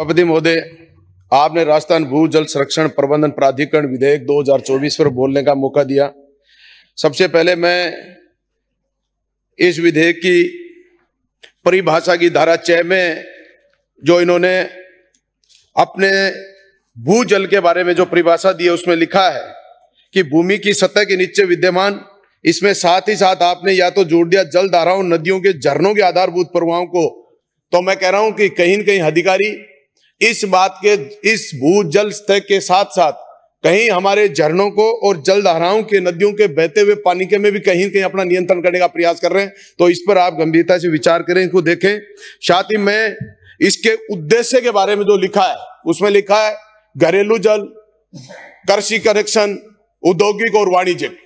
सभापति महोदय आपने राजस्थान भू जल संरक्षण प्रबंधन प्राधिकरण विधेयक 2024 पर बोलने का मौका दिया सबसे पहले मैं इस विधेयक की परिभाषा की धारा चय में जो इन्होंने अपने भू जल के बारे में जो परिभाषा दी है उसमें लिखा है कि भूमि की सतह के नीचे विद्यमान इसमें साथ ही साथ आपने या तो जोड़ दिया जल धाराओं नदियों के झरनों के आधारभूत प्रवाहों को तो मैं कह रहा हूं कि कहीं न कहीं अधिकारी इस बात के इस भू जल स्तर के साथ साथ कहीं हमारे झरनों को और जल धाराओं के नदियों के बहते हुए पानी के में भी कहीं कहीं अपना नियंत्रण करने का प्रयास कर रहे हैं तो इस पर आप गंभीरता से विचार करें इनको देखें साथ ही मैं इसके उद्देश्य के बारे में जो लिखा है उसमें लिखा है घरेलू जल कृषि कनेक्शन औद्योगिक और वाणिज्यिक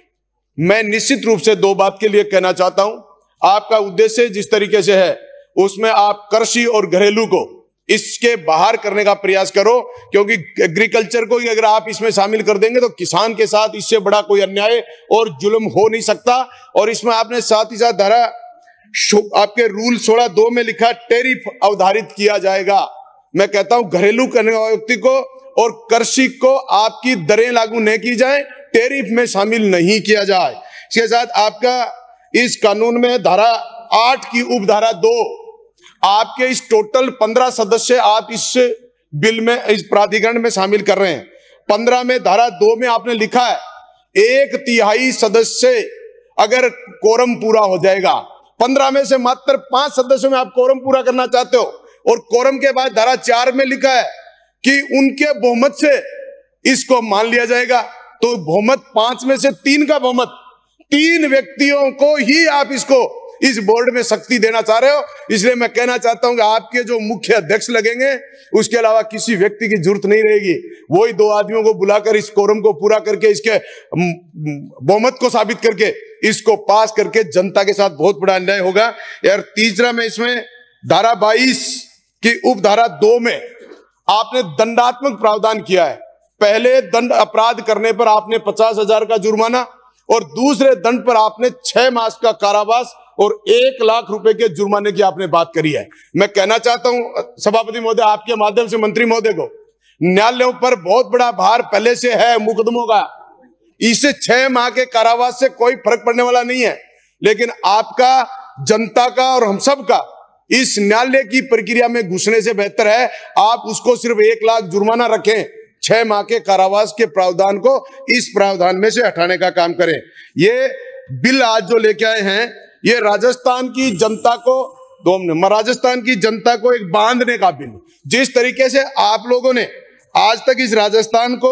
मैं निश्चित रूप से दो बात के लिए कहना चाहता हूं आपका उद्देश्य जिस तरीके से है उसमें आप कृषि और घरेलू को इसके बाहर करने का प्रयास करो क्योंकि एग्रीकल्चर को ही अगर आप इसमें शामिल कर देंगे तो किसान के साथ इससे बड़ा कोई अन्याय और जुल्म हो नहीं सकता और इसमें आपने साथ ही साथ धारा आपके रूल सोलह दो में लिखा टेरिफ अवधारित किया जाएगा मैं कहता हूं घरेलू व्यक्ति को और कृषि को आपकी दरें लागू नहीं की जाए टेरिफ में शामिल नहीं किया जाए इसके साथ आपका इस कानून में धारा आठ की उपधारा दो आपके इस टोटल पंद्रह सदस्य आप इस बिल में इस प्राधिकरण में शामिल कर रहे हैं पंद्रह में धारा दो में आपने लिखा है एक तिहाई सदस्य अगर कोरम पूरा हो जाएगा पंद्रह में से मात्र पांच सदस्यों में आप कोरम पूरा करना चाहते हो और कोरम के बाद धारा चार में लिखा है कि उनके बहुमत से इसको मान लिया जाएगा तो बहुमत पांच में से तीन का बहुमत तीन व्यक्तियों को ही आप इसको इस बोर्ड में शक्ति देना चाह रहे हो इसलिए मैं कहना चाहता हूं कि आपके जो मुख्य अध्यक्ष लगेंगे उसके अलावा किसी व्यक्ति की जरूरत नहीं रहेगी वही दो आदमियों को बुलाकर इस कोरम को पूरा करके इसके बहुमत को साबित करके इसको पास करके जनता के साथ बहुत बड़ा अन्याय होगा यार तीसरा में इसमें धारा बाईस की उपधारा दो में आपने दंडात्मक प्रावधान किया है पहले दंड अपराध करने पर आपने पचास हजार का जुर्माना और दूसरे दंड पर आपने छह मास का कारावास और एक लाख रुपए के जुर्माने की आपने बात करी है मैं कहना चाहता हूं सभापति महोदय आपके माध्यम से मंत्री महोदय को न्यायालयों पर बहुत बड़ा भार पहले से है मुकदमों का इसे छह माह के कारावास से कोई फर्क पड़ने वाला नहीं है लेकिन आपका जनता का और हम सब का इस न्यायालय की प्रक्रिया में घुसने से बेहतर है आप उसको सिर्फ एक लाख जुर्माना रखें छह माह के कारावास के प्रावधान को इस प्रावधान में से हटाने का काम करें ये बिल आज जो लेके आए हैं ये राजस्थान की जनता को दो राजस्थान की जनता को एक बांधने का बिल जिस तरीके से आप लोगों ने आज तक इस राजस्थान को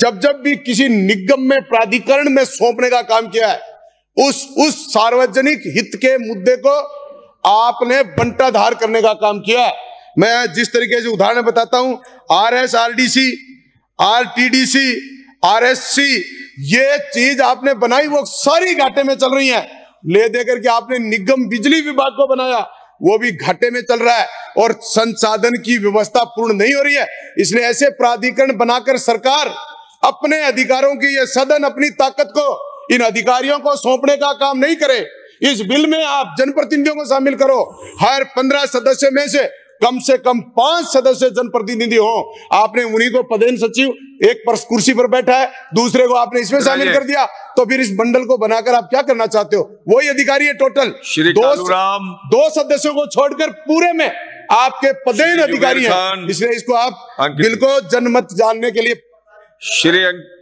जब जब भी किसी निगम में प्राधिकरण में सौंपने का काम किया है उस उस सार्वजनिक हित के मुद्दे को आपने बंटाधार करने का काम किया है मैं जिस तरीके से उदाहरण बताता हूं R S R D C R T D C R S C ये चीज आपने बनाई वो सारी घाटे में चल रही है ले देकर के आपने निगम बिजली विभाग को बनाया वो भी घाटे में चल रहा है और संसाधन की व्यवस्था पूर्ण नहीं हो रही है इसलिए ऐसे प्राधिकरण बनाकर सरकार अपने अधिकारों की यह सदन अपनी ताकत को इन अधिकारियों को सौंपने का काम नहीं करे इस बिल में आप जनप्रतिनिधियों को शामिल करो हर पंद्रह सदस्य में से कम से कम पांच सदस्य जनप्रतिनिधि हो आपने उन्हीं को पदेन सचिव एक पर कुर्सी पर बैठा है दूसरे को आपने इसमें शामिल कर दिया तो फिर इस बंडल को बनाकर आप क्या करना चाहते हो वही अधिकारी है टोटल श्री दो, दो सदस्यों को छोड़कर पूरे में आपके पदेन अधिकारी हैं इसलिए इसको आप बिल्कुल जनमत जानने के लिए श्री